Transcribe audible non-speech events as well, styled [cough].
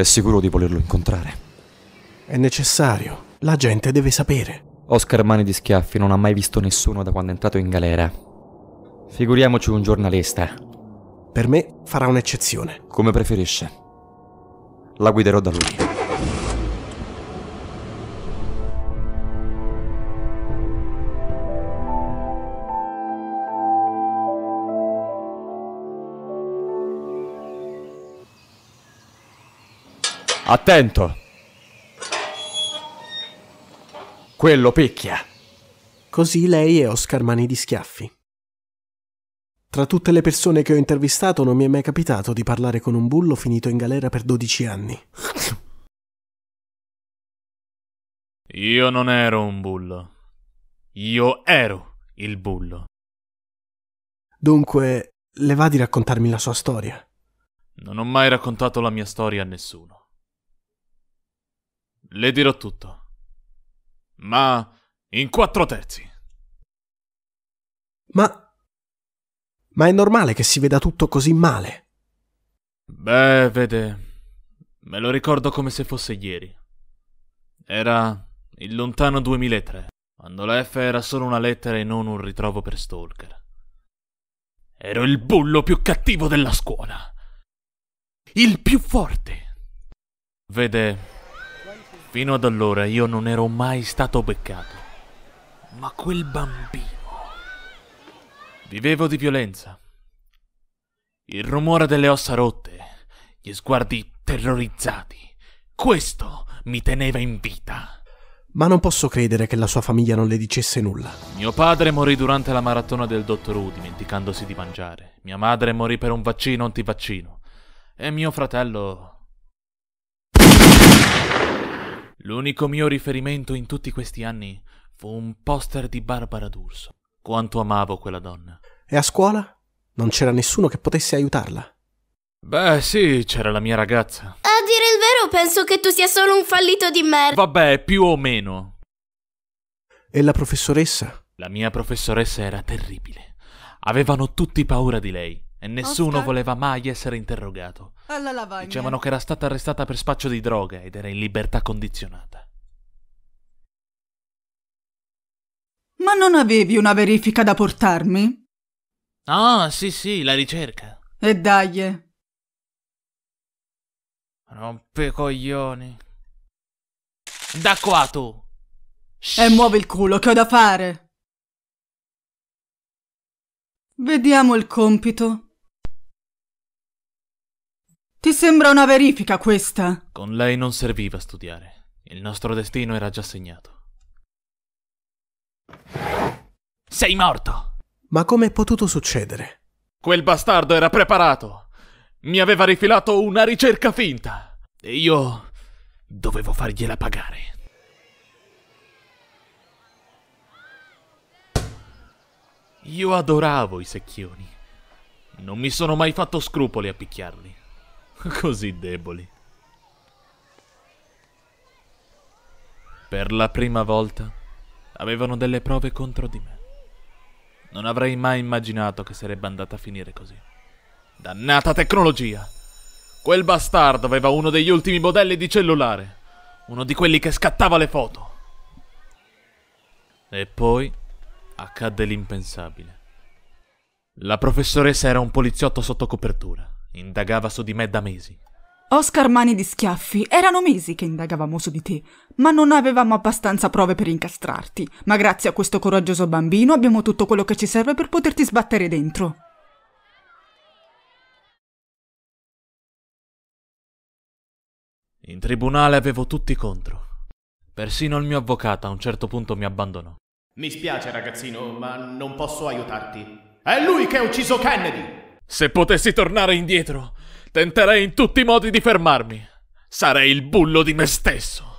È sicuro di volerlo incontrare. È necessario. La gente deve sapere. Oscar Mani di Schiaffi non ha mai visto nessuno da quando è entrato in galera. Figuriamoci un giornalista. Per me farà un'eccezione. Come preferisce. La guiderò da lui. Attento! Quello picchia! Così lei è Oscar Mani di Schiaffi. Tra tutte le persone che ho intervistato non mi è mai capitato di parlare con un bullo finito in galera per 12 anni. Io non ero un bullo. Io ero il bullo. Dunque, le va di raccontarmi la sua storia? Non ho mai raccontato la mia storia a nessuno. Le dirò tutto. Ma in quattro terzi. Ma... Ma è normale che si veda tutto così male? Beh, vede... Me lo ricordo come se fosse ieri. Era il lontano 2003, quando la F era solo una lettera e non un ritrovo per Stalker. Ero il bullo più cattivo della scuola. Il più forte. Vede, Fino ad allora io non ero mai stato beccato. Ma quel bambino... Vivevo di violenza. Il rumore delle ossa rotte, gli sguardi terrorizzati. Questo mi teneva in vita. Ma non posso credere che la sua famiglia non le dicesse nulla. Mio padre morì durante la maratona del dottor U dimenticandosi di mangiare. Mia madre morì per un vaccino antivaccino. E mio fratello L'unico mio riferimento in tutti questi anni fu un poster di Barbara D'Urso. Quanto amavo quella donna. E a scuola? Non c'era nessuno che potesse aiutarla. Beh, sì, c'era la mia ragazza. A dire il vero, penso che tu sia solo un fallito di merda. Vabbè, più o meno. E la professoressa? La mia professoressa era terribile. Avevano tutti paura di lei. E nessuno Oscar? voleva mai essere interrogato. Alla lavagna. Dicevano che era stata arrestata per spaccio di droga ed era in libertà condizionata. Ma non avevi una verifica da portarmi? Ah, sì, sì, la ricerca. E dai. Eh. Rompe coglioni. Da qua tu. E muovi il culo, che ho da fare. Vediamo il compito. Ti sembra una verifica questa? Con lei non serviva studiare. Il nostro destino era già segnato. Sei morto! Ma come è potuto succedere? Quel bastardo era preparato! Mi aveva rifilato una ricerca finta! E io dovevo fargliela pagare. Io adoravo i secchioni. Non mi sono mai fatto scrupoli a picchiarli. [laughs] così deboli. Per la prima volta avevano delle prove contro di me. Non avrei mai immaginato che sarebbe andata a finire così. Dannata tecnologia! Quel bastardo aveva uno degli ultimi modelli di cellulare, uno di quelli che scattava le foto. E poi accadde l'impensabile. La professoressa era un poliziotto sotto copertura. Indagava su di me da mesi. Oscar Mani di Schiaffi, erano mesi che indagavamo su di te, ma non avevamo abbastanza prove per incastrarti, ma grazie a questo coraggioso bambino abbiamo tutto quello che ci serve per poterti sbattere dentro. In tribunale avevo tutti contro. Persino il mio avvocato a un certo punto mi abbandonò. Mi spiace ragazzino, ma non posso aiutarti. È lui che ha ucciso Kennedy! Se potessi tornare indietro, tenterei in tutti i modi di fermarmi. Sarei il bullo di me stesso.